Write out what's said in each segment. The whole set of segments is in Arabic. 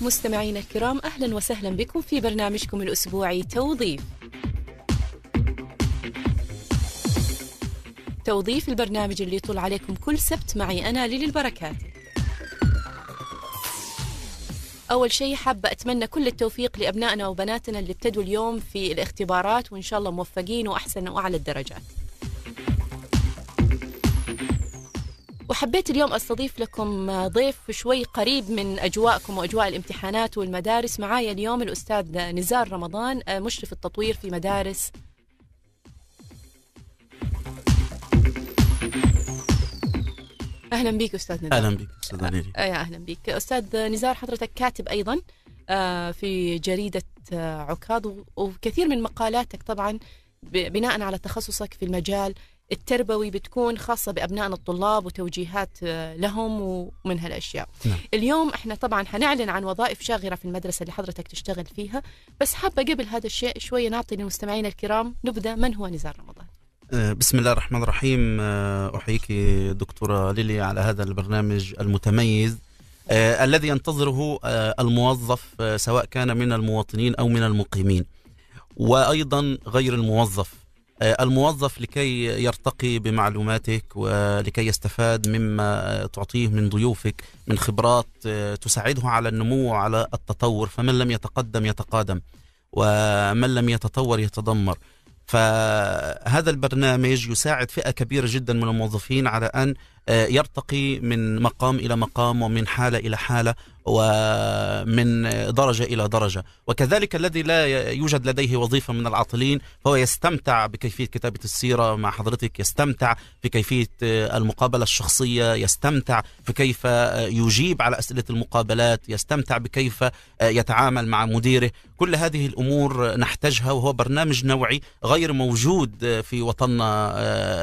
مستمعينا الكرام أهلا وسهلا بكم في برنامجكم الأسبوعي توظيف توظيف البرنامج اللي يطل عليكم كل سبت معي أنا ليلي البركات أول شيء حابة أتمنى كل التوفيق لأبنائنا وبناتنا اللي ابتدوا اليوم في الاختبارات وإن شاء الله موفقين وأحسن وأعلى الدرجات وحبيت اليوم أستضيف لكم ضيف شوي قريب من أجواءكم وأجواء الامتحانات والمدارس معايا اليوم الأستاذ نزار رمضان مشرف التطوير في مدارس اهلا بك استاذ نزار اهلا بك استاذ أه، نيري يا اهلا بك استاذ نزار حضرتك كاتب ايضا أه، في جريده أه، عكاظ وكثير من مقالاتك طبعا بناء على تخصصك في المجال التربوي بتكون خاصة بأبنائنا الطلاب وتوجيهات آه، لهم ومن هالأشياء نعم. اليوم احنا طبعا حنعلن عن وظائف شاغرة في المدرسة اللي حضرتك تشتغل فيها بس حابة قبل هذا الشيء شوية نعطي للمستمعين الكرام نبذة من هو نزار رمضان آه، بسم الله الرحمن الرحيم آه، أحييك دكتورة ليلي على هذا البرنامج المتميز آه الذي ينتظره آه الموظف آه سواء كان من المواطنين أو من المقيمين وأيضا غير الموظف آه، الموظف لكي يرتقي بمعلوماتك ولكي يستفاد مما تعطيه من ضيوفك من خبرات آه، تساعده على النمو وعلى التطور فمن لم يتقدم يتقادم ومن لم يتطور يتدمر فهذا البرنامج يساعد فئة كبيرة جدا من الموظفين على أن آه، يرتقي من مقام إلى مقام ومن حالة إلى حالة ومن درجة إلى درجة وكذلك الذي لا يوجد لديه وظيفة من العاطلين فهو يستمتع بكيفية كتابة السيرة مع حضرتك يستمتع في كيفية المقابلة الشخصية يستمتع في كيف يجيب على أسئلة المقابلات يستمتع بكيف يتعامل مع مديره كل هذه الأمور نحتاجها وهو برنامج نوعي غير موجود في وطننا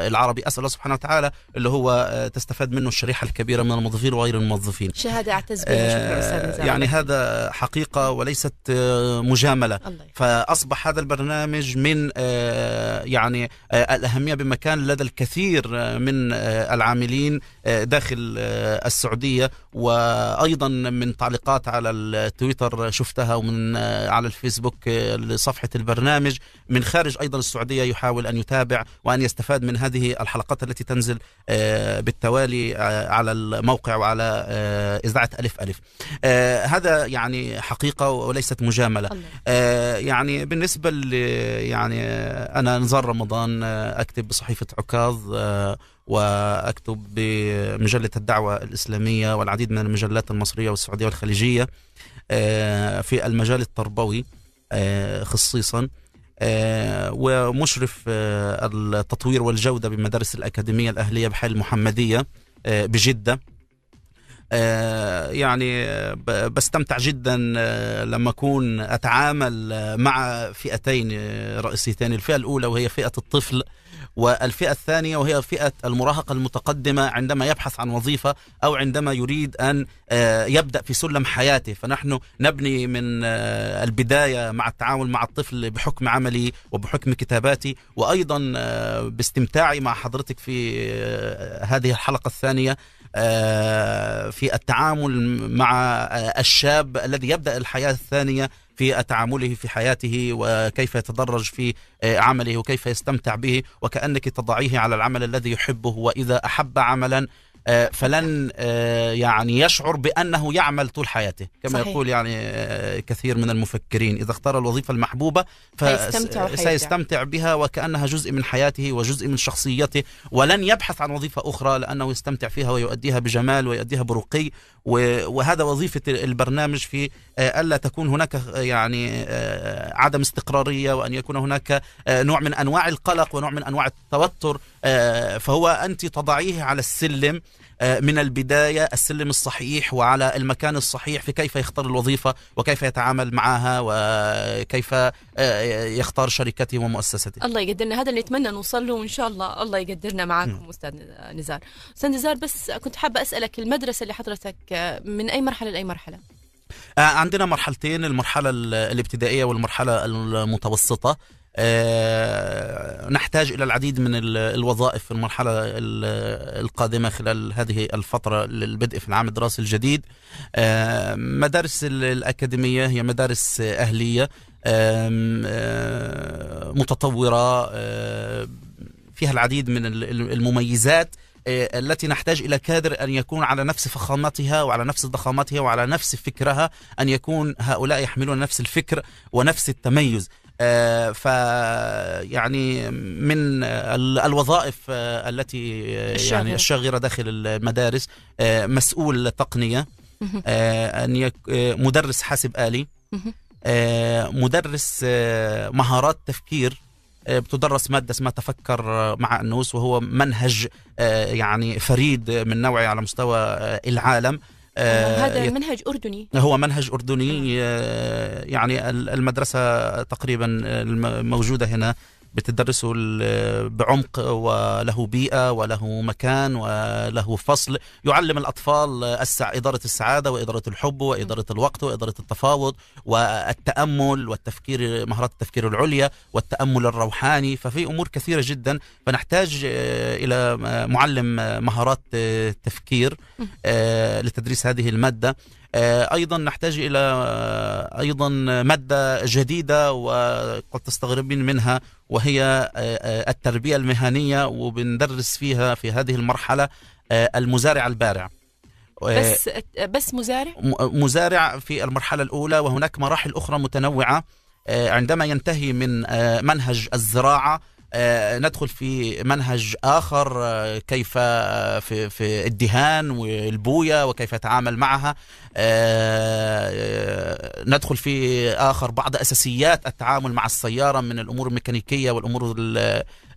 العربي أسأل الله سبحانه وتعالى اللي هو تستفاد منه الشريحة الكبيرة من الموظفين وغير الموظفين شهادة أعتز بها يعني هذا حقيقة وليست آه، مجاملة فأصبح هذا البرنامج من آه، يعني آه، الأهمية بمكان لدى الكثير من العاملين داخل السعودية وأيضا من تعليقات على التويتر شفتها ومن على الفيسبوك لصفحة البرنامج من خارج أيضا السعودية يحاول أن يتابع وأن يستفاد من هذه الحلقات التي تنزل بالتوالي على الموقع وعلى إذاعة ألف ألف آه هذا يعني حقيقة وليست مجاملة آه يعني بالنسبة يعني أنا نزار رمضان آه، أكتب بصحيفة عكاظ آه واكتب بمجله الدعوه الاسلاميه والعديد من المجلات المصريه والسعوديه والخليجيه آه، في المجال التربوي آه، خصيصا ومشرف التطوير والجوده بمدارس الاكاديميه الاهليه بحي المحمديه بجده آه، يعني بستمتع جدا آه، لما اكون اتعامل آه، مع فئتين رئيسيتين الفئه الاولى وهي فئه الطفل والفئه الثانيه وهي فئه المراهقه المتقدمه عندما يبحث عن وظيفه او عندما يريد ان يبدا في سلم حياته فنحن نبني من البدايه مع التعامل مع الطفل بحكم عملي وبحكم كتاباتي وايضا باستمتاعي مع حضرتك في هذه الحلقه الثانيه آه، في التعامل مع الشاب الذي يبدأ الحياة الثانية في تعامله في حياته وكيف يتدرج في عمله وكيف يستمتع به وكأنك تضعيه على العمل الذي يحبه وإذا أحب عملا آه، فلن آه، يعني يشعر بأنه يعمل طول حياته كما صحيح. يقول يعني آه، كثير من المفكرين إذا اختار الوظيفة المحبوبة سيستمتع بها وكأنها جزء من حياته وجزء من شخصيته ولن يبحث عن وظيفة أخرى لأنه يستمتع فيها ويؤديها بجمال ويؤديها برقي وهذا وظيفة البرنامج في آه، الا تكون هناك آه، يعني آه، عدم استقراريه وان يكون هناك نوع من انواع القلق ونوع من انواع التوتر فهو انت تضعيه على السلم من البداية السلم الصحيح وعلى المكان الصحيح في كيف يختار الوظيفة وكيف يتعامل معها وكيف يختار شركته ومؤسسته الله يقدرنا هذا اللي نتمنى نوصل له وإن شاء الله الله يقدرنا معكم نعم. أستاذ نزار أستاذ نزار بس كنت حابة أسألك المدرسة اللي حضرتك من أي مرحلة لأي مرحلة آه، عندنا مرحلتين المرحله الابتدائيه والمرحله المتوسطه آه، نحتاج الى العديد من الوظائف في المرحله القادمه خلال هذه الفتره للبدء في العام الدراسي الجديد آه، مدارس الاكاديميه هي مدارس اهليه متطوره فيها العديد من المميزات آه، التي نحتاج إلى كادر أن يكون على نفس فخامتها وعلى نفس ضخامتها وعلى نفس فكرها أن يكون هؤلاء يحملون نفس الفكر ونفس التميز آه، ف يعني من الوظائف آه، التي يعني الشاغره داخل المدارس مسؤول تقنيه ان يك مدرس حاسب آلي مدرس مهارات تفكير آه، بتدرس مادة اسمها تفكر آه، مع النوس وهو منهج آه، يعني فريد من نوعه على مستوى العالم هذا يت... منهج أردني هو منهج أردني يعني المدرسة تقريبا الموجودة هنا بتدرسه بعمق وله بيئة وله مكان وله فصل يعلم الأطفال إدارة السعادة وإدارة الحب وإدارة الوقت وإدارة التفاوض والتأمل والتفكير مهارات التفكير العليا والتأمل الروحاني ففي أمور كثيرة جدا فنحتاج آه، إلى آه، معلم آه، مهارات تفكير لتدريس هذه المادة آه، ايضا نحتاج الى آه، ايضا ماده جديده وقد تستغربين منها وهي آه، التربيه المهنيه وبندرس فيها في هذه المرحله المزارع البارع بس بس مزارع مزارع في المرحله الاولى وهناك مراحل اخرى متنوعه عندما ينتهي من منهج الزراعه آه، ندخل في منهج آخر آه، كيف آه، في, في الدهان والبوية وكيف يتعامل معها ندخل في آخر بعض أساسيات التعامل مع السيارة من الأمور الميكانيكية والأمور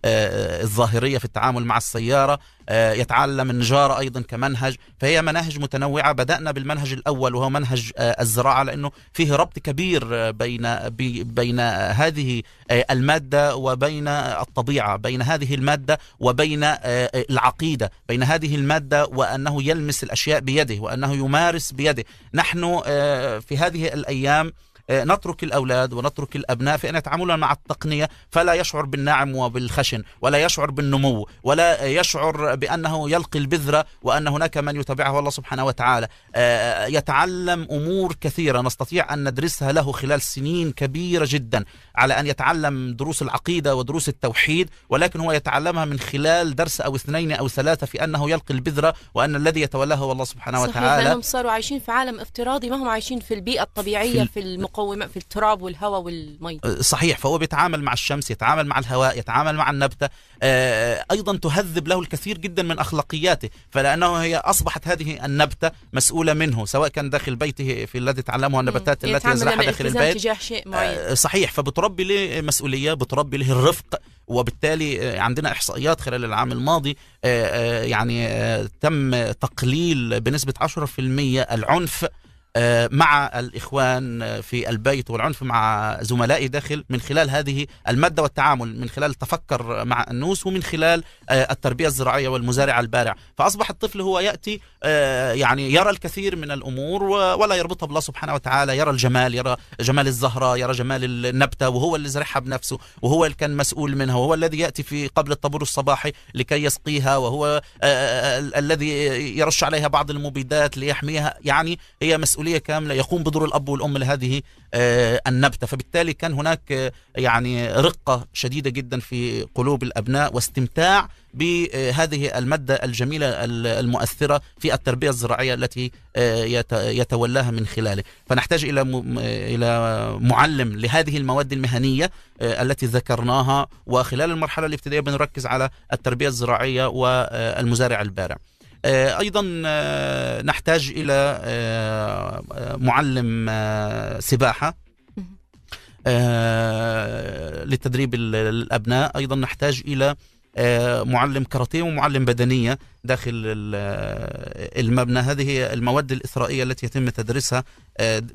آه، آه، الظاهرية في التعامل مع السيارة آه، يتعلم النجارة أيضا كمنهج فهي مناهج متنوعة بدأنا بالمنهج الأول وهو منهج الزراعة لأنه فيه ربط كبير بين بين هذه المادة وبين الطبيعة بين هذه المادة وبين العقيدة بين هذه المادة وأنه يلمس الأشياء بيده وأنه يمارس بيده نحن في هذه الأيام آه، نترك الأولاد ونترك الأبناء في أن يتعاملوا مع التقنية فلا يشعر بالنعم وبالخشن ولا يشعر بالنمو ولا يشعر بأنه يلقي البذرة وأن هناك من يتبعه الله سبحانه وتعالى آه، يتعلم أمور كثيرة نستطيع أن ندرسها له خلال سنين كبيرة جدا على أن يتعلم دروس العقيدة ودروس التوحيد ولكن هو يتعلمها من خلال درس أو اثنين أو ثلاثة في أنه يلقي البذرة وأن الذي يتولاها هو الله سبحانه صحيح وتعالى صحيح صاروا عايشين في عالم افتراضي ما هم عايشين في البيئة الطبيعية في, في المقومات في التراب والهواء والمي أه، صحيح فهو بيتعامل مع الشمس يتعامل مع الهواء يتعامل مع النبتة أه، أيضا تهذب له الكثير جدا من أخلاقياته فلأنه هي أصبحت هذه النبتة مسؤولة منه سواء كان داخل بيته في الذي تعلمه النباتات التي يزرعها داخل البيت تجاه شيء معين. أه، صحيح فبتراب بتربي ليه مسؤوليه بتربي ليه الرفق وبالتالي آه، عندنا احصائيات خلال العام الماضي آه، آه، يعني تم تقليل بنسبه 10% العنف آه، مع الإخوان آه، في البيت والعنف مع زملائي داخل من خلال هذه المادة والتعامل من خلال التفكر مع النوس ومن خلال آه، التربية الزراعية والمزارع البارع فأصبح الطفل هو يأتي يعني يرى الكثير من الأمور ولا يربطها بالله سبحانه وتعالى يرى الجمال يرى جمال الزهرة يرى جمال النبتة وهو اللي زرعها بنفسه وهو اللي كان مسؤول منها وهو الذي يأتي في قبل الطابور الصباحي لكي يسقيها وهو الذي يرش عليها بعض المبيدات ليحميها يعني هي مسؤولية مسؤوليه كامله يقوم بدور الاب والام لهذه آه، النبته فبالتالي كان هناك آه، يعني رقه شديده جدا في قلوب الابناء واستمتاع بهذه الماده الجميله المؤثره في التربيه الزراعيه التي آه، يتولاها من خلاله فنحتاج الى الى معلم لهذه المواد المهنيه التي ذكرناها وخلال المرحله الابتدائيه بنركز على التربيه الزراعيه والمزارع البارع آه، ايضا آه، نحتاج الى آه، معلم سباحه لتدريب الابناء ايضا نحتاج الى معلم كاراتيه ومعلم بدنيه داخل المبنى هذه المواد الإثرائية التي يتم تدريسها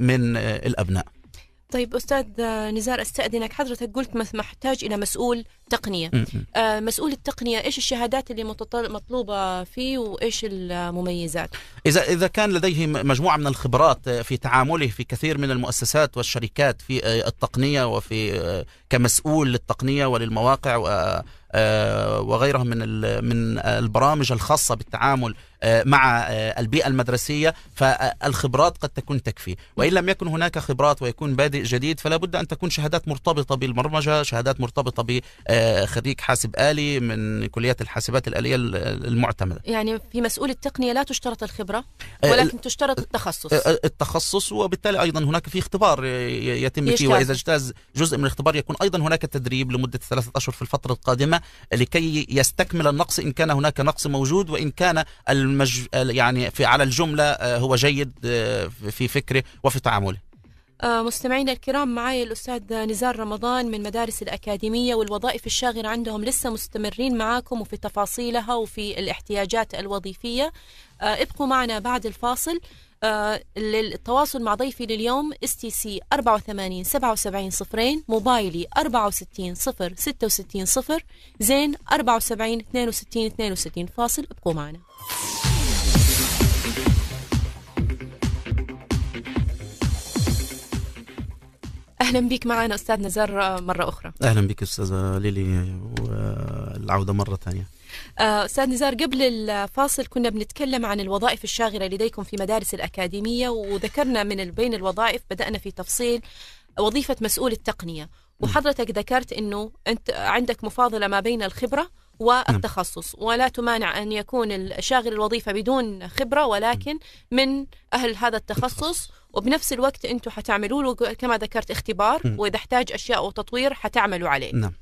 من الأبناء طيب استاذ نزار استاذنك حضرتك قلت محتاج الى مسؤول تقنيه آه مسؤول التقنيه ايش الشهادات اللي مطلوبه فيه وايش المميزات اذا اذا كان لديه مجموعه من الخبرات في تعامله في كثير من المؤسسات والشركات في آه، التقنيه وفي آه، كمسؤول للتقنيه وللمواقع آه، وغيرها من من البرامج الخاصه بالتعامل آه، مع آه، البيئة المدرسية فالخبرات قد تكون تكفي وإن لم يكن هناك خبرات ويكون بادئ جديد فلا بد أن تكون شهادات مرتبطة بالبرمجة شهادات مرتبطة بخريج آه، حاسب آلي من كلية الحاسبات الآلية المعتمدة يعني في مسؤول التقنية لا تشترط الخبرة ولكن تشترط التخصص التخصص وبالتالي أيضا هناك في اختبار يتم فيه وإذا اجتاز جزء من الاختبار يكون أيضا هناك تدريب لمدة ثلاثة أشهر في الفترة القادمة لكي يستكمل النقص إن كان هناك نقص موجود وإن كان الم المج... يعني في على الجمله آه، هو جيد آه، في فكره وفي تعامله آه، مستمعينا الكرام معي الأستاذ نزار رمضان من مدارس الأكاديمية والوظائف الشاغرة عندهم لسه مستمرين معاكم وفي تفاصيلها وفي الاحتياجات الوظيفية ابقوا معنا بعد الفاصل للتواصل مع ضيفي لليوم اس تي سي 84 77 صفرين موبايلي 64 0 66 0 زين 74 62 62 فاصل ابقوا معنا اهلا بك معنا استاذ نزار آه، مره اخرى اهلا بك استاذه ليلي والعوده مره ثانيه آه، استاذ نزار قبل الفاصل كنا بنتكلم عن الوظائف الشاغره لديكم في مدارس الاكاديميه وذكرنا من بين الوظائف بدانا في تفصيل وظيفه مسؤول التقنيه وحضرتك ذكرت انه انت عندك مفاضله ما بين الخبره نعم. والتخصص ولا تمانع أن يكون شاغل الوظيفة بدون خبرة ولكن نعم. من أهل هذا التخصص وبنفس الوقت أنتم حتعملوا له كما ذكرت اختبار وإذا احتاج أشياء وتطوير حتعملوا عليه نعم.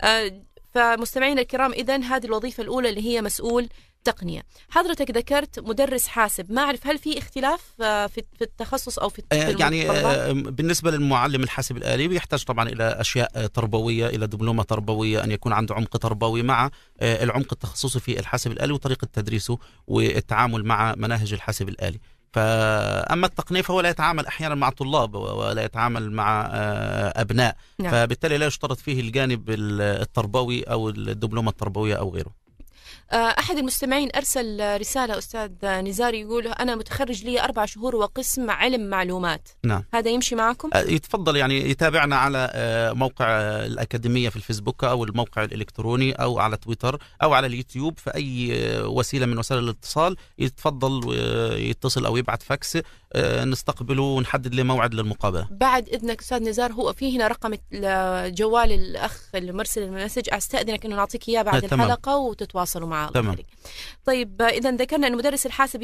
آه، فمستمعينا الكرام اذا هذه الوظيفه الاولى اللي هي مسؤول تقنية حضرتك ذكرت مدرس حاسب ما اعرف هل في اختلاف آه، في التخصص او في آه، يعني آه، بالنسبه للمعلم الحاسب الالي يحتاج طبعا الى اشياء تربويه الى دبلومه تربويه ان يكون عنده عمق تربوي مع العمق التخصصي في الحاسب الالي وطريقه تدريسه والتعامل مع مناهج الحاسب الالي فأما التقنية فهو لا يتعامل أحيانا مع طلاب ولا يتعامل مع أبناء نعم. فبالتالي لا يشترط فيه الجانب التربوي أو الدبلومة التربوية أو غيره آه، أحد المستمعين أرسل رسالة أستاذ نزار يقول أنا متخرج لي أربع شهور وقسم علم معلومات نعم. هذا يمشي معكم؟ آه، يتفضل يعني يتابعنا على آه، موقع الأكاديمية في الفيسبوك أو الموقع الإلكتروني أو على تويتر أو على اليوتيوب في أي وسيلة من وسائل الاتصال يتفضل يتصل أو يبعث فاكس آه، نستقبله ونحدد له موعد للمقابله بعد اذنك استاذ نزار هو في هنا رقم جوال الاخ اللي مرسل المسج استاذنك انه نعطيك اياه بعد آه، تمام. الحلقه وتتواصلوا معه تمام. طيب اذا ذكرنا ان مدرس الحاسب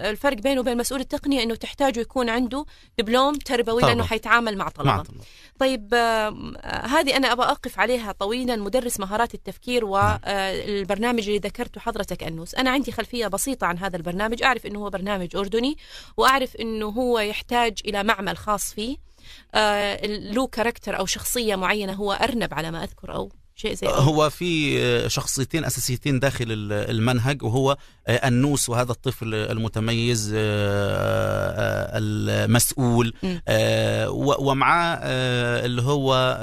الفرق بينه وبين مسؤول التقنيه انه تحتاجه يكون عنده دبلوم تربوي طبعا. لانه حيتعامل مع طلبه مع طلبة. طيب آه، هذه انا ابغى اقف عليها طويلا مدرس مهارات التفكير والبرنامج نعم. اللي ذكرته حضرتك انوس انا عندي خلفيه بسيطه عن هذا البرنامج اعرف انه هو برنامج اردني واعرف انه هو يحتاج الى معمل خاص فيه آه، له كاركتر او شخصيه معينه هو ارنب على ما اذكر او شيء زي هو في آه، شخصيتين اساسيتين داخل المنهج وهو آه، النوس وهذا الطفل المتميز المسؤول ومعاه اللي هو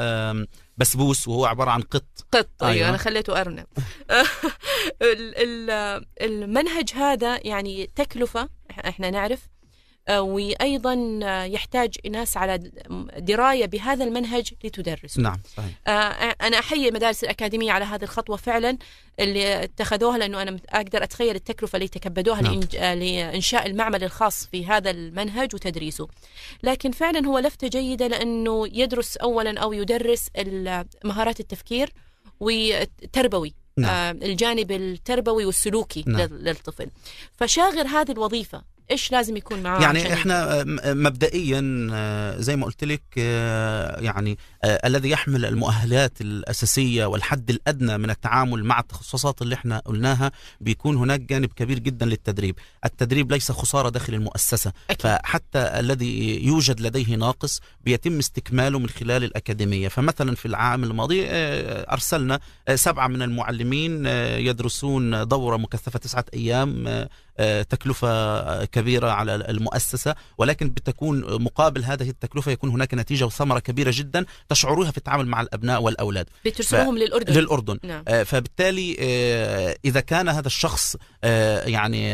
بسبوس وهو عباره عن قط قط ايوه, أيوة. انا خليته ارنب المنهج هذا يعني تكلفه احنا نعرف آه، وايضا آه، يحتاج ناس على درايه بهذا المنهج لتدرسه. نعم صحيح. آه، انا احيي المدارس الاكاديميه على هذه الخطوه فعلا اللي اتخذوها لانه انا اقدر اتخيل التكلفه اللي تكبدوها نعم. لانشاء المعمل الخاص في هذا المنهج وتدريسه. لكن فعلا هو لفته جيده لانه يدرس اولا او يدرس مهارات التفكير والتربوي نعم. الجانب التربوي والسلوكي نعم. للطفل فشاغر هذه الوظيفة ايش لازم يكون معاه يعني احنا مبدئيا آه، زي ما قلت لك آه، يعني آه، الذي يحمل المؤهلات الاساسيه والحد الادنى من التعامل مع التخصصات اللي احنا قلناها بيكون هناك جانب كبير جدا للتدريب التدريب ليس خساره داخل المؤسسه أكيد. فحتى الذي يوجد لديه ناقص بيتم استكماله من خلال الاكاديميه فمثلا في العام الماضي ارسلنا سبعه من المعلمين يدرسون دوره مكثفه تسعه ايام آه، تكلفة كبيرة على المؤسسة ولكن بتكون مقابل هذه التكلفة يكون هناك نتيجة وثمرة كبيرة جدا تشعروها في التعامل مع الأبناء والأولاد بترسلوهم ف... للأردن للأردن نعم. آه، فبالتالي آه، إذا كان هذا الشخص يعني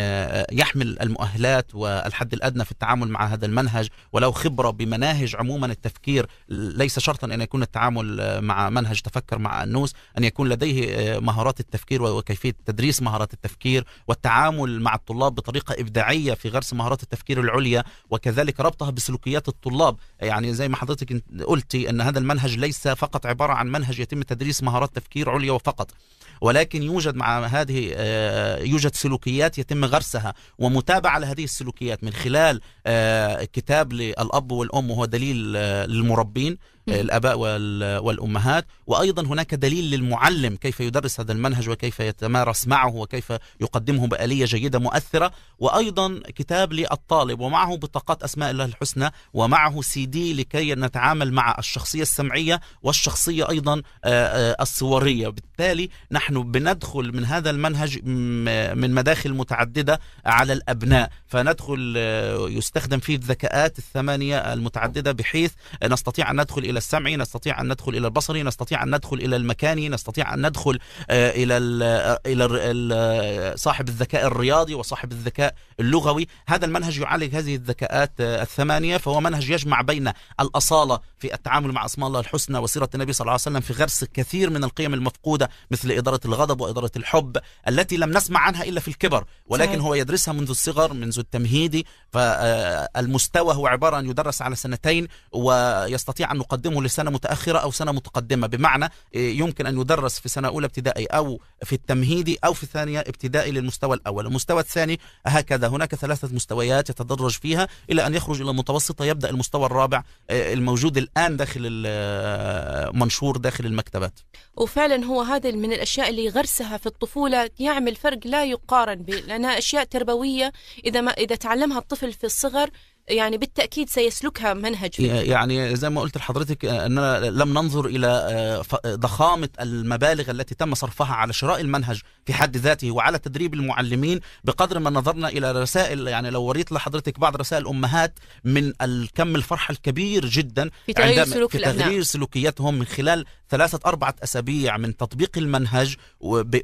يحمل المؤهلات والحد الأدنى في التعامل مع هذا المنهج ولو خبرة بمناهج عموما التفكير ليس شرطا أن يكون التعامل مع منهج تفكر مع النوس أن يكون لديه مهارات التفكير وكيفية تدريس مهارات التفكير والتعامل مع الطلاب بطريقه ابداعيه في غرس مهارات التفكير العليا وكذلك ربطها بسلوكيات الطلاب يعني زي ما حضرتك قلتي ان هذا المنهج ليس فقط عباره عن منهج يتم تدريس مهارات تفكير عليا وفقط ولكن يوجد مع هذه آه، يوجد سلوكيات يتم غرسها ومتابعه لهذه السلوكيات من خلال آه، كتاب للاب والام وهو دليل آه، للمربين الاباء والامهات وايضا هناك دليل للمعلم كيف يدرس هذا المنهج وكيف يتمارس معه وكيف يقدمه باليه جيده مؤثره وايضا كتاب للطالب ومعه بطاقات اسماء الله الحسنى ومعه سي دي لكي نتعامل مع الشخصيه السمعيه والشخصيه ايضا آه، آه، الصوريه بالتالي نحن بندخل من هذا المنهج من مداخل متعدده على الابناء فندخل آه، يستخدم فيه الذكاءات الثمانية المتعددة بحيث نستطيع أن ندخل إلى السمعي نستطيع أن ندخل إلى البصري نستطيع أن ندخل إلى المكاني نستطيع أن ندخل آه، إلى آه، إلى صاحب الذكاء الرياضي وصاحب الذكاء اللغوي هذا المنهج يعالج هذه الذكاءات الثمانية فهو منهج يجمع بين الأصالة في التعامل مع أسماء الله الحسنى وسيرة النبي صلى الله عليه وسلم في غرس كثير من القيم المفقودة مثل إدارة الغضب وإدارة الحب التي لم نسمع عنها إلا في الكبر ولكن هو يدرسها منذ الصغر منذ التمهيدي فالمستوى هو عبارة أن يدرس على سنتين ويستطيع أن نقدمه لسنة متأخرة أو سنة متقدمة بمعنى إيه، يمكن أن يدرس في سنة أولى ابتدائي أو في التمهيدي أو في الثانية ابتدائي للمستوى الأول المستوى الثاني هكذا هناك ثلاثة مستويات يتدرج فيها إلى أن يخرج إلى المتوسطة يبدأ المستوى الرابع إيه، الموجود الآن داخل منشور داخل المكتبات وفعلا هو هذا من الأشياء اللي غرسها في الطفولة يعمل فرق لا يقارن لأنها أشياء تربوية إذا ما اذا تعلمها الطفل في الصغر يعني بالتأكيد سيسلكها منهج يعني زي ما قلت لحضرتك آه، أننا لم ننظر إلى آه، ضخامة المبالغ التي تم صرفها على شراء المنهج في حد ذاته وعلى تدريب المعلمين بقدر ما نظرنا إلى رسائل يعني لو وريت لحضرتك بعض رسائل الامهات من الكم الفرحة الكبير جدا في تغيير, سلوك في الأبناء. تغيير سلوكياتهم من خلال ثلاثة أربعة أسابيع من تطبيق المنهج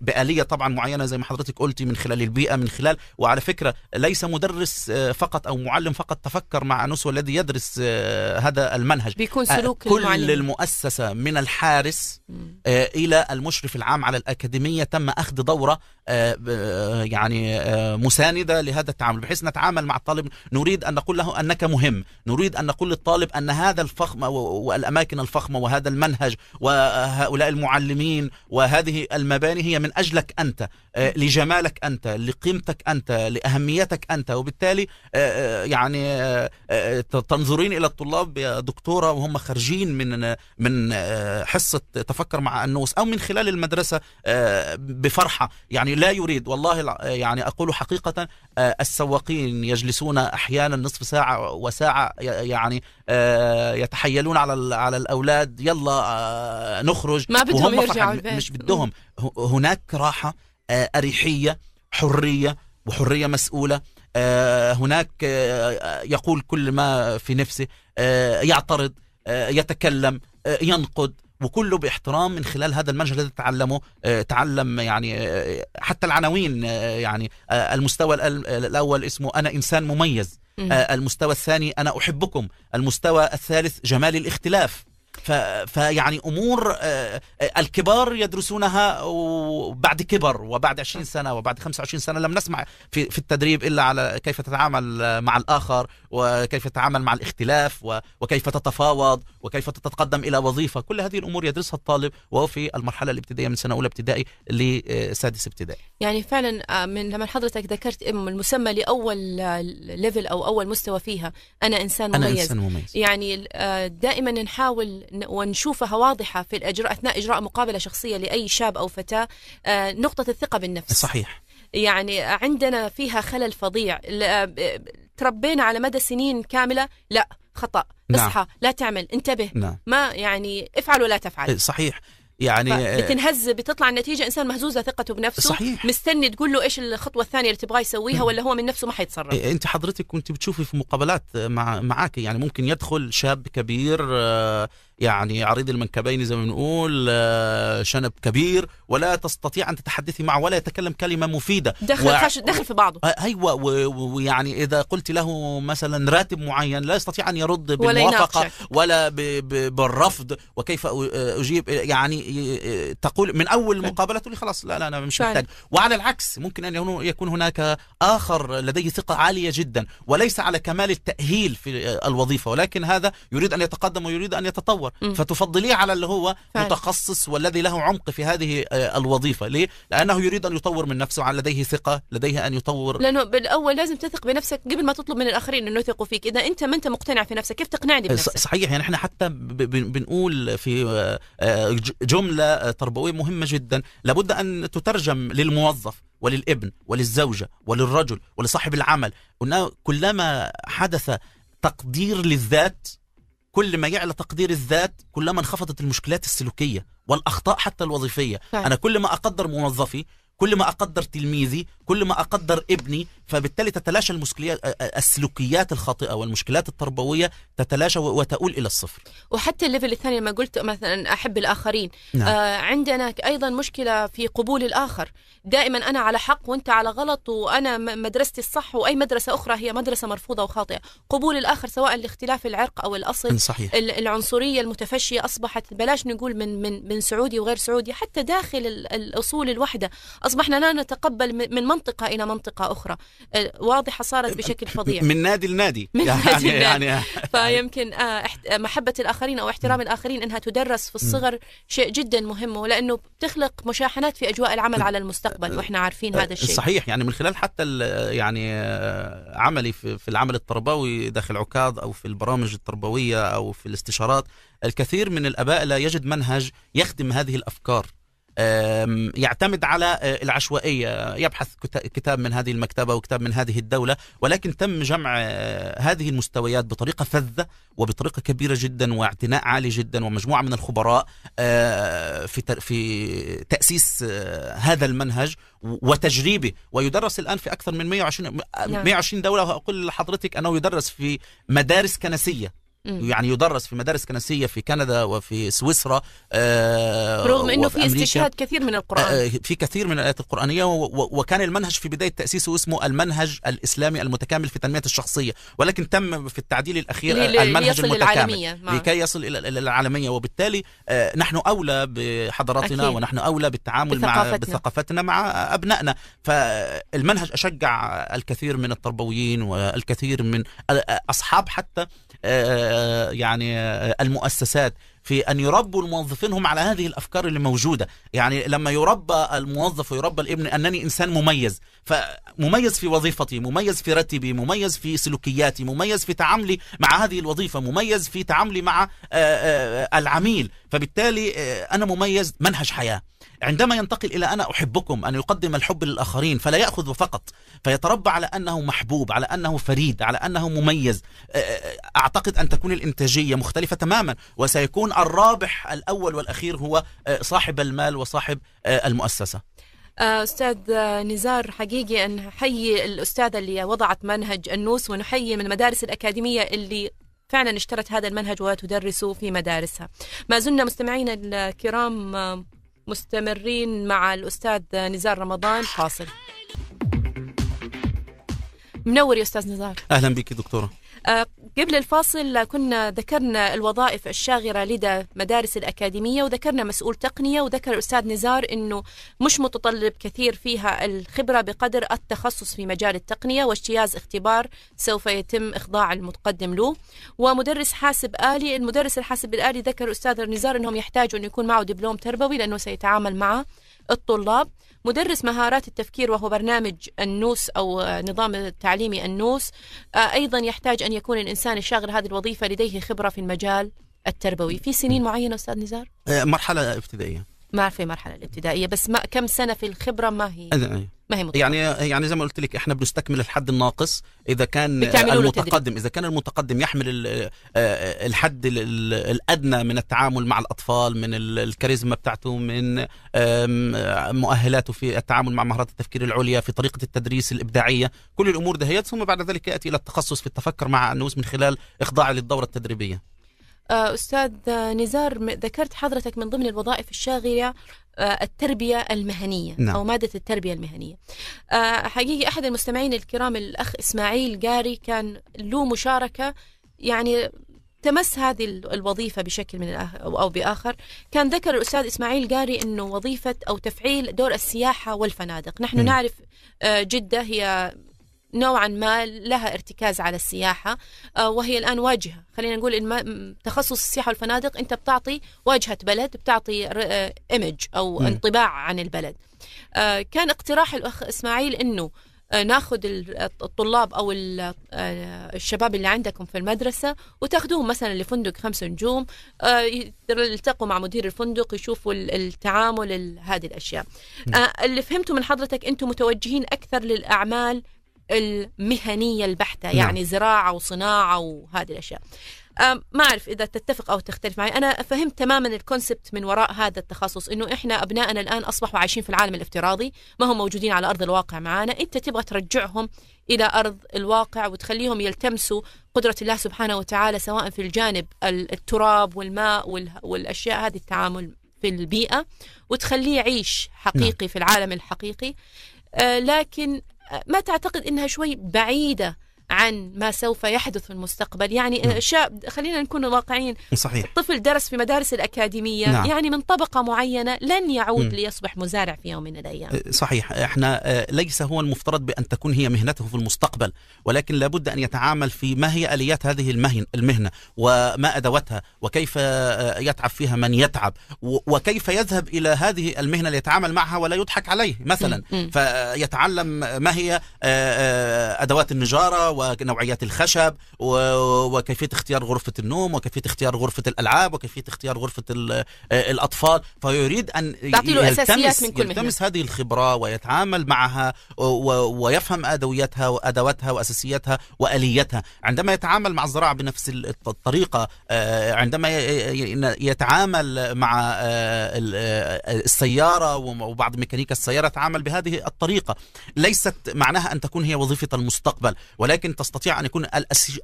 بآلية طبعا معينة زي ما حضرتك قلتي من خلال البيئة من خلال وعلى فكرة ليس مدرس آه، فقط أو معلم فقط يتفكر مع نسوة الذي يدرس آه، هذا المنهج بيكون آه، سلوك كل المعلم. المؤسسة من الحارس آه، إلى المشرف العام على الأكاديمية تم أخذ دورة يعني مساندة لهذا التعامل بحيث نتعامل مع الطالب نريد أن نقول له أنك مهم نريد أن نقول للطالب أن هذا الفخم والأماكن الفخمة وهذا المنهج وهؤلاء المعلمين وهذه المباني هي من أجلك أنت لجمالك أنت لقيمتك أنت لأهميتك أنت وبالتالي يعني تنظرين الى الطلاب يا دكتوره وهم خارجين من من آه، حصه تفكر مع النوس او من خلال المدرسه آه، بفرحه يعني لا يريد والله يعني اقول حقيقه آه، السواقين يجلسون احيانا نصف ساعه وساعه يعني يتحيلون على على الاولاد يلا نخرج ما بدهم يرجعوا البيت مش بدهم هناك راحه اريحيه حريه وحريه مسؤوله آه، هناك آه، آه، يقول كل ما في نفسه يعترض يتكلم ينقد وكله باحترام من خلال هذا المنهج الذي تعلمه تعلم يعني حتى العناوين يعني المستوى الاول اسمه انا انسان مميز المستوى الثاني انا احبكم المستوى الثالث جمال الاختلاف فيعني امور آه، آه، الكبار يدرسونها بعد كبر وبعد 20 سنه وبعد 25 سنه لم نسمع في في التدريب الا على كيف تتعامل مع الاخر وكيف تتعامل مع الاختلاف وكيف تتفاوض وكيف تتقدم الى وظيفه كل هذه الامور يدرسها الطالب وهو في المرحله الابتدائيه من سنه اولى ابتدائي لسادس آه، ابتدائي يعني فعلا من لما حضرتك ذكرت المسمى لاول ليفل او اول مستوى فيها انا انسان مميز, أنا إنسان مميز. يعني دائما نحاول ونشوفها واضحة في الإجراء أثناء إجراء مقابلة شخصية لأي شاب أو فتاة آه، نقطة الثقة بالنفس صحيح يعني عندنا فيها خلل فظيع آه، تربينا على مدى سنين كاملة لا خطأ نعم. اصحى لا تعمل انتبه نعم. ما يعني افعل ولا تفعل إيه، صحيح يعني آه، بتنهز بتطلع النتيجة إنسان مهزوزه ثقته بنفسه صحيح. مستني تقول له إيش الخطوة الثانية اللي تبغاه يسويها ولا هو من نفسه ما حيتصرف إيه، أنت حضرتك كنت بتشوفي في مقابلات مع معك يعني ممكن يدخل شاب كبير يعني عريض المنكبين زي ما بنقول آه، شنب كبير ولا تستطيع ان تتحدثي معه ولا يتكلم كلمه مفيده دخل و... دخل في بعضه آه، ايوه ويعني اذا قلت له مثلا راتب معين لا يستطيع ان يرد بالموافقه ولا, ولا ب... ب... بالرفض وكيف اجيب يعني آه، تقول من اول مقابله تقول خلاص لا لا انا مش محتاج وعلى العكس ممكن ان يكون هناك اخر لديه ثقه عاليه جدا وليس على كمال التاهيل في الوظيفه ولكن هذا يريد ان يتقدم ويريد ان يتطور اكبر م. فتفضليه على اللي هو فعلا. متخصص والذي له عمق في هذه آه، الوظيفة ليه؟ لأنه يريد أن يطور من نفسه لديه ثقة لديه أن يطور لأنه بالأول لازم تثق بنفسك قبل ما تطلب من الآخرين أنه يثقوا فيك إذا أنت ما أنت مقتنع في نفسك كيف تقنعني بنفسك؟ صحيح يعني احنا حتى بنقول في آه، آه، جملة تربوية مهمة جدا لابد أن تترجم للموظف وللابن وللزوجة وللرجل ولصاحب العمل قلنا كلما حدث تقدير للذات كل ما يعلى تقدير الذات كلما انخفضت المشكلات السلوكيه والاخطاء حتى الوظيفيه فعلا. انا كل ما اقدر موظفي كل ما أقدر تلميذي كل ما أقدر ابني فبالتالي تتلاشى السلوكيات الخاطئة والمشكلات التربوية تتلاشى وتؤول إلى الصفر وحتى الليفل الثاني لما قلت مثلا أحب الآخرين نعم. آه عندنا أيضا مشكلة في قبول الآخر دائما أنا على حق وأنت على غلط وأنا مدرستي الصح وأي مدرسة أخرى هي مدرسة مرفوضة وخاطئة قبول الآخر سواء لاختلاف العرق أو الأصل صحيح. العنصرية المتفشية أصبحت بلاش نقول من, من, من سعودي وغير سعودي حتى داخل الأصول الوحدة أصبحنا لا نتقبل من منطقة إلى منطقة أخرى آه، واضحة صارت بشكل فظيع من نادي لنادي من يعني نادي يعني, يعني فيمكن آه، آه، محبة الآخرين أو احترام الآخرين إنها تدرس في الصغر شيء جدا مهم لأنه بتخلق مشاحنات في أجواء العمل على المستقبل وإحنا عارفين هذا الشيء صحيح يعني من خلال حتى يعني عملي في العمل التربوي داخل عكاظ أو في البرامج التربوية أو في الاستشارات الكثير من الاباء لا يجد منهج يخدم هذه الافكار يعتمد على آه، العشوائية يبحث كتاب من هذه المكتبة وكتاب من هذه الدولة ولكن تم جمع آه، هذه المستويات بطريقة فذة وبطريقة كبيرة جدا واعتناء عالي جدا ومجموعة من الخبراء آه، في في تأسيس هذا المنهج وتجريبه ويدرس الآن في أكثر من 120 120 نعم. دولة وأقول لحضرتك أنه يدرس في مدارس كنسية يعني يدرس في مدارس كنسيه في كندا وفي سويسرا آه رغم انه في استشهاد كثير من القران آه،, آه في كثير من الايات القرانيه وكان المنهج في بدايه تاسيسه اسمه المنهج الاسلامي المتكامل في تنميه الشخصيه ولكن تم في التعديل الاخير المنهج المتكامل لكي يصل الى العالميه وبالتالي آه نحن اولى بحضراتنا أكيد. ونحن اولى بالتعامل مع بثقافتنا مع ابنائنا فالمنهج اشجع الكثير من التربويين والكثير من اصحاب حتى يعني المؤسسات في أن يربوا الموظفينهم على هذه الأفكار اللي موجودة يعني لما يربى الموظف ويربى الابن أنني إنسان مميز فمميز في وظيفتي مميز في راتبي مميز في سلوكياتي مميز في تعاملي مع هذه الوظيفة مميز في تعاملي مع آه، آه، آه، العميل فبالتالي أنا مميز منهج حياة عندما ينتقل إلى أنا أحبكم أن يقدم الحب للآخرين فلا يأخذ فقط فيتربى على أنه محبوب على أنه فريد على أنه مميز أعتقد أن تكون الإنتاجية مختلفة تماما وسيكون الرابح الأول والأخير هو صاحب المال وصاحب المؤسسة أستاذ نزار حقيقي أن حيي الأستاذة اللي وضعت منهج النوس ونحيي من المدارس الأكاديمية اللي فعلا اشترت هذا المنهج وتدرسه في مدارسها ما زلنا مستمعينا الكرام مستمرين مع الأستاذ نزار رمضان فاصل منور يا استاذ نزار اهلا بك دكتوره أه، قبل الفاصل كنا ذكرنا الوظائف الشاغره لدى مدارس الاكاديميه وذكرنا مسؤول تقنيه وذكر الاستاذ نزار انه مش متطلب كثير فيها الخبره بقدر التخصص في مجال التقنيه واجتياز اختبار سوف يتم اخضاع المتقدم له ومدرس حاسب الي المدرس الحاسب الالي ذكر الاستاذ نزار انهم يحتاجوا انه يكون معه دبلوم تربوي لانه سيتعامل مع الطلاب مدرس مهارات التفكير وهو برنامج النوس أو نظام التعليمي النوس آه، أيضا يحتاج أن يكون الإنسان الشاغل هذه الوظيفة لديه خبرة في المجال التربوي في سنين معينة أستاذ نزار؟ آه، مرحلة ابتدائية ما في مرحلة الابتدائية بس ما كم سنة في الخبرة ما هي؟ ما هي مطلقة. يعني يعني زي ما قلت لك احنا بنستكمل الحد الناقص اذا كان المتقدم اذا كان المتقدم يحمل آه، آه، الحد الادنى من التعامل مع الاطفال من الكاريزما بتاعته من مؤهلاته في التعامل مع مهارات التفكير العليا في طريقه التدريس الابداعيه كل الامور دهيت ثم بعد ذلك ياتي الى التخصص في التفكر مع النوس من خلال اخضاعه للدوره التدريبيه آه، استاذ نزار ذكرت حضرتك من ضمن الوظائف الشاغله آه، التربية المهنية نعم. أو مادة التربية المهنية آه، حقيقي أحد المستمعين الكرام الأخ إسماعيل قاري كان له مشاركة يعني تمس هذه الوظيفة بشكل من أو بآخر كان ذكر الأستاذ إسماعيل قاري أنه وظيفة أو تفعيل دور السياحة والفنادق نحن م. نعرف آه، جدة هي نوعا ما لها ارتكاز على السياحة آه، وهي الآن واجهة خلينا نقول إن تخصص السياحة والفنادق أنت بتعطي واجهة بلد بتعطي إيمج آه، أو انطباع عن البلد آه، كان اقتراح الأخ إسماعيل أنه ناخذ الطلاب او الشباب اللي عندكم في المدرسه وتاخذوهم مثلا لفندق خمس نجوم يلتقوا مع مدير الفندق يشوفوا التعامل هذه الاشياء اللي فهمته من حضرتك انتم متوجهين اكثر للاعمال المهنية البحتة نعم. يعني زراعة وصناعة وهذه الأشياء ما أعرف إذا تتفق أو تختلف معي أنا فهمت تماما الكونسبت من وراء هذا التخصص إنه إحنا أبنائنا الآن أصبحوا عايشين في العالم الافتراضي ما هم موجودين على أرض الواقع معنا أنت تبغى ترجعهم إلى أرض الواقع وتخليهم يلتمسوا قدرة الله سبحانه وتعالى سواء في الجانب التراب والماء والأشياء هذه التعامل في البيئة وتخليه يعيش حقيقي نعم. في العالم الحقيقي أه، لكن ما تعتقد انها شوي بعيده عن ما سوف يحدث في المستقبل يعني نعم. خلينا نكون واقعيين صحيح الطفل درس في مدارس الأكاديمية نعم. يعني من طبقة معينة لن يعود م. ليصبح مزارع في يوم من الأيام أه، صحيح احنا أه، ليس هو المفترض بأن تكون هي مهنته في المستقبل ولكن لابد أن يتعامل في ما هي آليات هذه المهنة وما أدواتها وكيف أه، يتعب فيها من يتعب وكيف يذهب إلى هذه المهنة ليتعامل معها ولا يضحك عليه مثلا م. م. فيتعلم ما هي أدوات النجارة ونوعيات الخشب وكيفيه اختيار غرفه النوم وكيفيه اختيار غرفه الالعاب وكيفيه اختيار غرفه آه، الاطفال فيريد ان يلتمس, من كل يلتمس هذه الخبره ويتعامل معها ويفهم ادويتها وادواتها واساسياتها واليتها عندما يتعامل مع الزراعه بنفس الطريقه آه، عندما يتعامل مع آه، السياره وبعض ميكانيكا السياره تعامل بهذه الطريقه ليست معناها ان تكون هي وظيفه المستقبل ولكن ولكن تستطيع أن يكون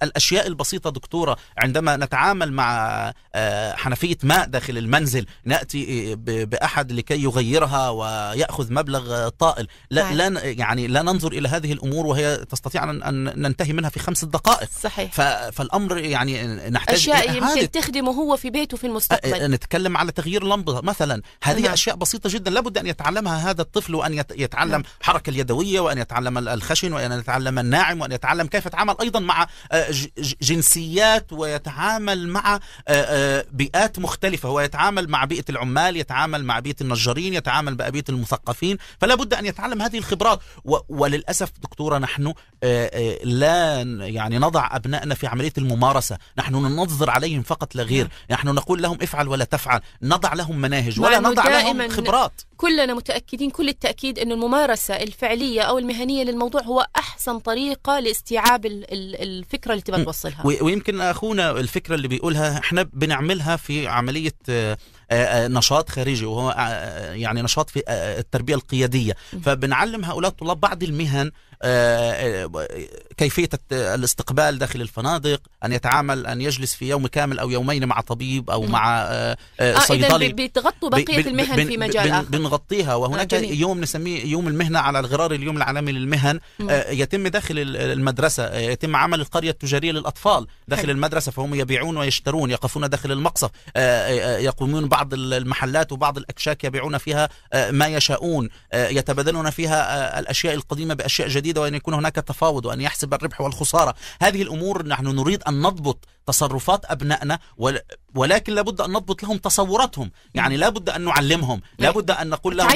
الأشياء البسيطة دكتورة عندما نتعامل مع آه، حنفية ماء داخل المنزل نأتي آه، بأحد لكي يغيرها ويأخذ مبلغ آه، طائل لا, لا يعني لا ننظر إلى هذه الأمور وهي تستطيع أن ننتهي منها في خمس دقائق صحيح فالأمر يعني نحتاج أشياء يمكن تخدمه هو في بيته في المستقبل نتكلم على تغيير لمبة مثلا هذه نعم. أشياء بسيطة جدا لابد أن يتعلمها هذا الطفل وأن يتعلم نعم. الحركة اليدوية وأن يتعلم الخشن وأن يتعلم الناعم وأن يتعلم كيف يتعامل ايضا مع آه، جنسيات ويتعامل مع آه، آه، بيئات مختلفه هو يتعامل مع بيئه العمال يتعامل مع بيئه النجارين يتعامل مع بيئه المثقفين فلا بد ان يتعلم هذه الخبرات وللاسف دكتوره نحن لا يعني نضع ابنائنا في عمليه الممارسه نحن ننظر عليهم فقط لا غير نعم. نحن نقول لهم افعل ولا تفعل نضع لهم مناهج ولا نضع لهم خبرات كلنا متاكدين كل التاكيد انه الممارسه الفعليه او المهنيه للموضوع هو احسن طريقه لاستيعاب استيعاب الفكره اللي تبغى توصلها ويمكن اخونا الفكره اللي بيقولها احنا بنعملها في عمليه آه، آه، آه، نشاط خارجي وهو يعني نشاط في التربيه القياديه فبنعلم هؤلاء الطلاب بعض المهن آه، آه، كيفية الاستقبال داخل الفنادق أن يتعامل أن يجلس في يوم كامل أو يومين مع طبيب أو مع آه، صيدلي آه بتغطوا بقية المهن في مجال آخر بنغطيها وهناك آه يوم نسميه يوم المهنة على غرار اليوم العالمي للمهن آه يتم داخل المدرسة يتم عمل القرية التجارية للأطفال داخل حل. المدرسة فهم يبيعون ويشترون يقفون داخل المقصف يقومون بعض المحلات وبعض الأكشاك يبيعون فيها ما يشاءون يتبادلون فيها الأشياء القديمة بأشياء جديدة جديدة وأن يكون هناك تفاوض وأن يحسب الربح والخسارة هذه الأمور نحن نريد أن نضبط تصرفات أبنائنا ولكن لابد أن نضبط لهم تصوراتهم يعني لابد أن نعلمهم لابد نعم. أن نقول لهم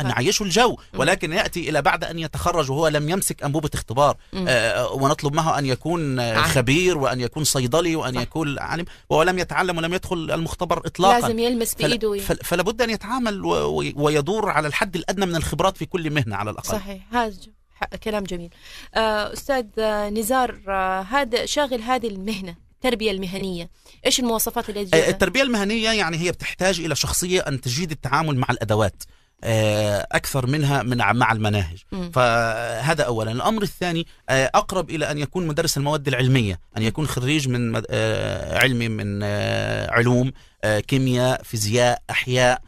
أن نعيشوا الجو ولكن يأتي إلى بعد أن يتخرج وهو لم يمسك أنبوبة اختبار آه، آه، ونطلب معه أن يكون خبير وأن يكون صيدلي وأن يكون عالم وهو لم يتعلم ولم يدخل المختبر إطلاقا لازم يلمس بإيده فلا فلابد أن يتعامل ويدور على الحد الأدنى من الخبرات في كل مهنة على الأقل صحيح هذا كلام جميل آه، أستاذ نزار آه، هذا شاغل هذه المهنة التربية المهنية إيش المواصفات اللي يجب آه، التربية المهنية يعني هي بتحتاج إلى شخصية أن تجيد التعامل مع الأدوات اكثر منها من مع المناهج م. فهذا اولا الامر الثاني اقرب الى ان يكون مدرس المواد العلميه ان يكون خريج من علمي من علوم كيمياء فيزياء احياء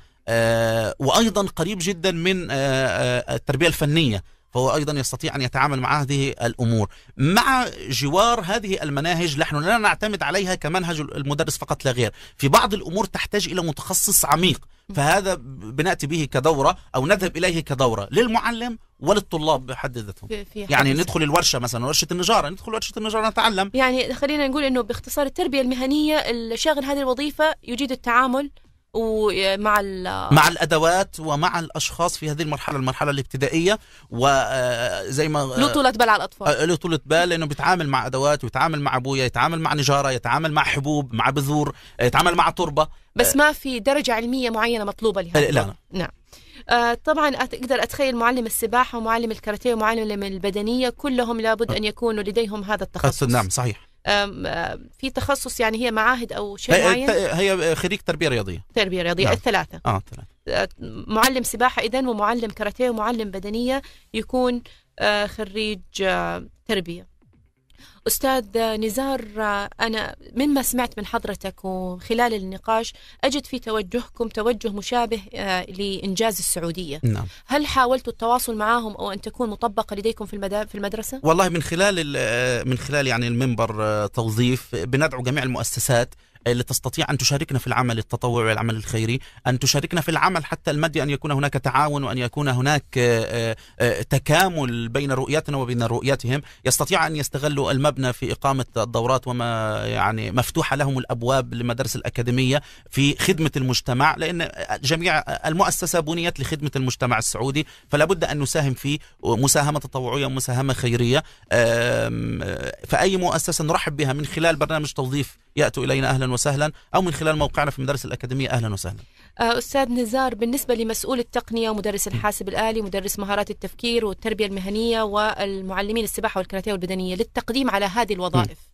وايضا قريب جدا من التربيه الفنيه فهو أيضا يستطيع أن يتعامل مع هذه الأمور مع جوار هذه المناهج نحن لا نعتمد عليها كمنهج المدرس فقط لا غير في بعض الأمور تحتاج إلى متخصص عميق فهذا بناتي به كدوره او نذهب اليه كدوره للمعلم وللطلاب بحد ذاتهم يعني ندخل الورشه مثلا ورشه النجاره ندخل ورشه النجاره نتعلم يعني خلينا نقول انه باختصار التربيه المهنيه الشاغل هذه الوظيفه يجيد التعامل ومع مع الادوات ومع الاشخاص في هذه المرحله المرحله الابتدائيه وزي آه، ما آه، له طولة بال على الاطفال آه، له طولة بال لانه بيتعامل مع ادوات ويتعامل مع ابويا يتعامل مع نجاره يتعامل مع حبوب مع بذور يتعامل مع تربه بس ما في درجه علميه معينه مطلوبه لهذا لا نعم طبعا اقدر اتخيل معلم السباحه ومعلم الكاراتيه ومعلم البدنيه كلهم لابد ان يكونوا لديهم هذا التخصص نعم صحيح في تخصص يعني هي معاهد او شيء معين هي خريج تربيه رياضيه تربيه رياضيه نعم. الثلاثه اه ثلاثه أه، معلم سباحه اذا ومعلم كاراتيه ومعلم بدنيه يكون أه، خريج أه، تربيه أستاذ نزار أنا مما سمعت من حضرتك وخلال النقاش أجد في توجهكم توجه مشابه آه، لإنجاز السعودية نعم. هل حاولتوا التواصل معهم أو أن تكون مطبقة لديكم في في المدرسة؟ والله من خلال آه، من خلال يعني المنبر آه، توظيف بندعو جميع المؤسسات اللي إيه، تستطيع أن تشاركنا في العمل التطوعي والعمل الخيري أن تشاركنا في العمل حتى المادي أن يكون هناك تعاون وأن يكون هناك آه، آه، آه، تكامل بين رؤيتنا وبين رؤيتهم يستطيع أن يستغلوا المبنى في إقامة الدورات وما يعني مفتوحة لهم الأبواب للمدارس الأكاديمية في خدمة المجتمع لأن جميع المؤسسة بنيت لخدمة المجتمع السعودي فلا بد أن نساهم في مساهمة تطوعية ومساهمة خيرية فأي مؤسسة نرحب بها من خلال برنامج توظيف يأتوا إلينا أهلا وسهلا او من خلال موقعنا في المدارس الاكاديميه اهلا وسهلا آه، استاذ نزار بالنسبه لمسؤول التقنيه ومدرس الحاسب الالي ومدرس مهارات التفكير والتربيه المهنيه والمعلمين السباحه والكراتيه والبدنيه للتقديم على هذه الوظائف م.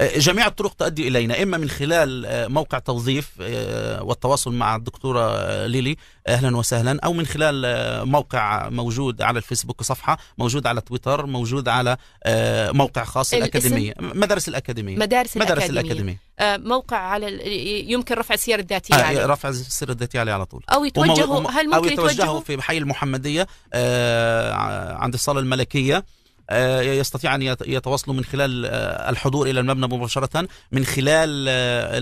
أه، جميع الطرق تؤدي الينا اما من خلال أه، موقع توظيف أه، والتواصل مع الدكتوره ليلي اهلا وسهلا او من خلال موقع موجود على الفيسبوك صفحه موجود على تويتر موجود على موقع خاص الاكاديميه مدارس الاكاديميه مدارس, مدارس الاكاديميه, الأكاديمية. موقع على يمكن رفع السير الذاتيه آه عليه يعني. رفع السير الذاتيه عليه على طول او يتوجهوا هل ممكن أو يتوجهوا في حي المحمديه عند الصاله الملكيه آه، يستطيع أن يتواصلوا من خلال آه، الحضور إلى المبنى مباشرة من خلال آه،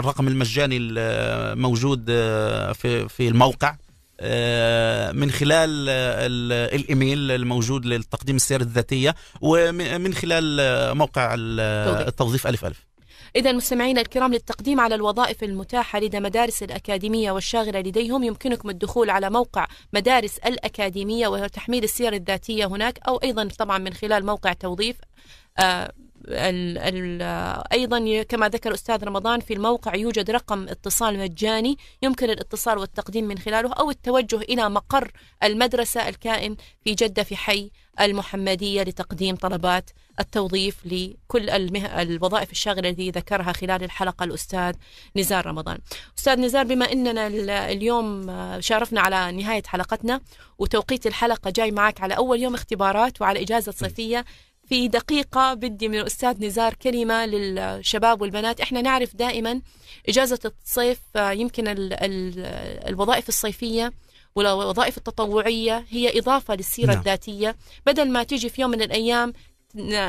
الرقم المجاني الموجود في في الموقع من خلال الايميل الموجود لتقديم السير الذاتيه ومن خلال موقع التوظيف الف الف إذا مستمعينا الكرام للتقديم على الوظائف المتاحة لدى مدارس الأكاديمية والشاغرة لديهم يمكنكم الدخول على موقع مدارس الأكاديمية وتحميل السير الذاتية هناك أو أيضا طبعا من خلال موقع توظيف آه، ال ال آه، ايضا كما ذكر استاذ رمضان في الموقع يوجد رقم اتصال مجاني يمكن الاتصال والتقديم من خلاله او التوجه الى مقر المدرسه الكائن في جده في حي المحمديه لتقديم طلبات التوظيف لكل المه... الوظائف الشاغره التي ذكرها خلال الحلقه الاستاذ نزار رمضان. استاذ نزار بما اننا اليوم آه، شارفنا على نهايه حلقتنا وتوقيت الحلقه جاي معك على اول يوم اختبارات وعلى اجازه صيفيه في دقيقة بدي من الأستاذ نزار كلمة للشباب والبنات إحنا نعرف دائما إجازة الصيف آه، يمكن ال ال الوظائف الصيفية والوظائف التطوعية هي إضافة للسيرة نعم. الذاتية بدل ما تيجي في يوم من الأيام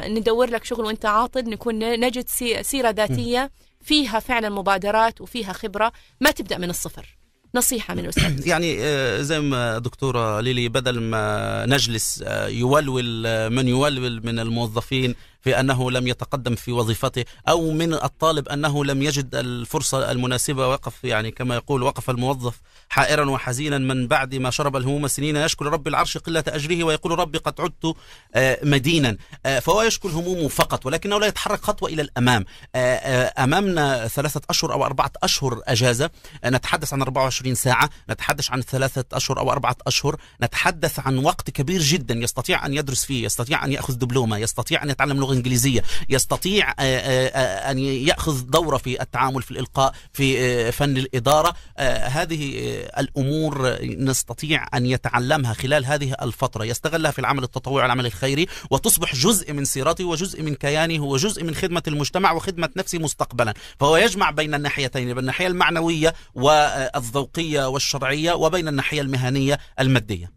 ندور لك شغل وانت عاطل نكون نجد سيره ذاتيه فيها فعلا مبادرات وفيها خبره ما تبدا من الصفر نصيحه من الاستاذ يعني آه، زي ما دكتوره ليلي بدل ما نجلس آه، يولول آه، من يولول من الموظفين في أنه لم يتقدم في وظيفته أو من الطالب أنه لم يجد الفرصة المناسبة وقف يعني كما يقول وقف الموظف حائرا وحزينا من بعد ما شرب الهموم سنين يشكر رب العرش قلة أجره ويقول ربي قد عدت آه، مدينا آه، فهو يشكو الهموم فقط ولكنه لا يتحرك خطوة إلى الأمام آه، أمامنا ثلاثة أشهر أو أربعة أشهر أجازة نتحدث عن 24 ساعة نتحدث عن ثلاثة أشهر أو أربعة أشهر نتحدث عن وقت كبير جدا يستطيع أن يدرس فيه يستطيع أن يأخذ دبلومة يستطيع أن يتعلم لغة الانجليزيه يستطيع آه، آه، آه، ان ياخذ دوره في التعامل في الالقاء في فن الاداره هذه الامور نستطيع ان يتعلمها خلال هذه الفتره يستغلها في العمل التطوعي والعمل الخيري وتصبح جزء من سيرته وجزء من كيانه وجزء من خدمه المجتمع وخدمه نفسه مستقبلا فهو يجمع بين الناحيتين بين الناحيه المعنويه والذوقيه والشرعيه وبين الناحيه المهنيه الماديه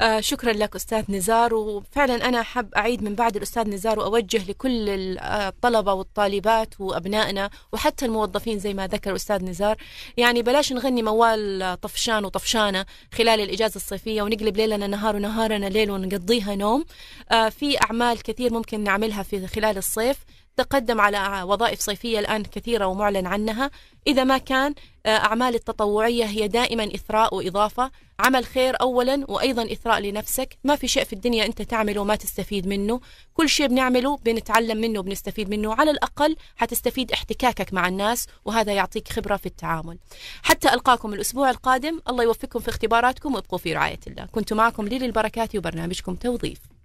آه شكرا لك أستاذ نزار وفعلا أنا حاب أعيد من بعد الأستاذ نزار وأوجه لكل الطلبة والطالبات وأبنائنا وحتى الموظفين زي ما ذكر الأستاذ نزار يعني بلاش نغني موال طفشان وطفشانة خلال الإجازة الصيفية ونقلب ليلنا نهار ونهارنا ليل ونقضيها نوم آه في أعمال كثير ممكن نعملها في خلال الصيف تقدم على وظائف صيفية الآن كثيرة ومعلن عنها إذا ما كان آه، أعمال التطوعية هي دائما إثراء وإضافة عمل خير أولا وأيضا إثراء لنفسك ما في شيء في الدنيا أنت تعمله وما تستفيد منه كل شيء بنعمله بنتعلم منه وبنستفيد منه على الأقل حتستفيد احتكاكك مع الناس وهذا يعطيك خبرة في التعامل حتى ألقاكم الأسبوع القادم الله يوفقكم في اختباراتكم وابقوا في رعاية الله كنت معكم ليلي البركات وبرنامجكم توظيف